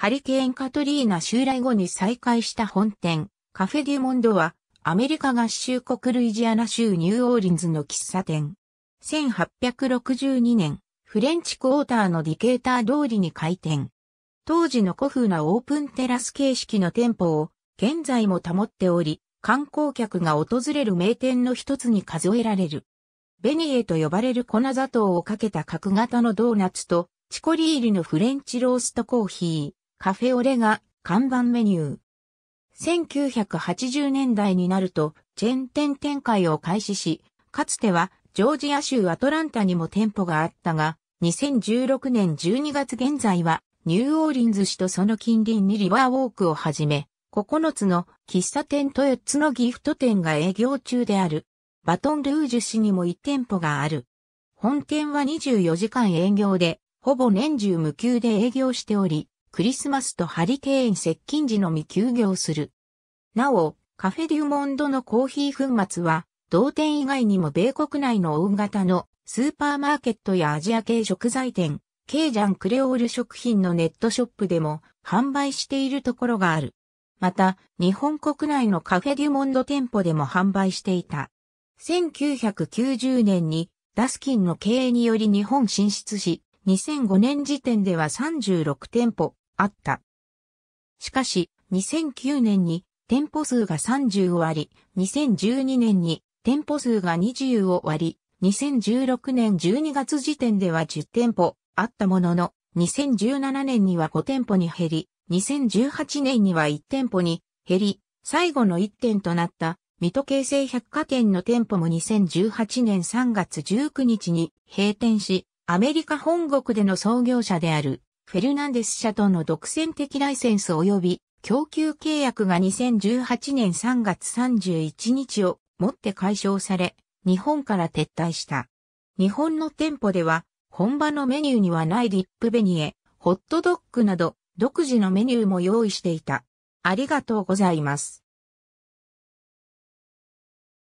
ハリケーンカトリーナ襲来後に再開した本店、カフェデュモンドは、アメリカ合衆国ルイジアナ州ニューオーリンズの喫茶店。1862年、フレンチクォーターのディケーター通りに開店。当時の古風なオープンテラス形式の店舗を、現在も保っており、観光客が訪れる名店の一つに数えられる。ベニエと呼ばれる粉砂糖をかけた角型のドーナツと、チコリーリのフレンチローストコーヒー。カフェオレが看板メニュー。1980年代になると、チェーン店展開を開始し、かつてはジョージア州アトランタにも店舗があったが、2016年12月現在は、ニューオーリンズ市とその近隣にリバーウォークをはじめ、9つの喫茶店と4つのギフト店が営業中である。バトンルージュ市にも1店舗がある。本店は24時間営業で、ほぼ年中無休で営業しており、クリスマスとハリケーン接近時のみ休業する。なお、カフェデュモンドのコーヒー粉末は、同店以外にも米国内の大型のスーパーマーケットやアジア系食材店、ケージャンクレオール食品のネットショップでも販売しているところがある。また、日本国内のカフェデュモンド店舗でも販売していた。1990年にダスキンの経営により日本進出し、2005年時点では36店舗あった。しかし、2009年に店舗数が30を割り、2012年に店舗数が20を割り、2016年12月時点では10店舗あったものの、2017年には5店舗に減り、2018年には1店舗に減り、最後の1店となった水戸京成百貨店の店舗も2018年3月19日に閉店し、アメリカ本国での創業者であるフェルナンデス社との独占的ライセンス及び供給契約が2018年3月31日をもって解消され、日本から撤退した。日本の店舗では、本場のメニューにはないリップベニエ、ホットドッグなど、独自のメニューも用意していた。ありがとうございます。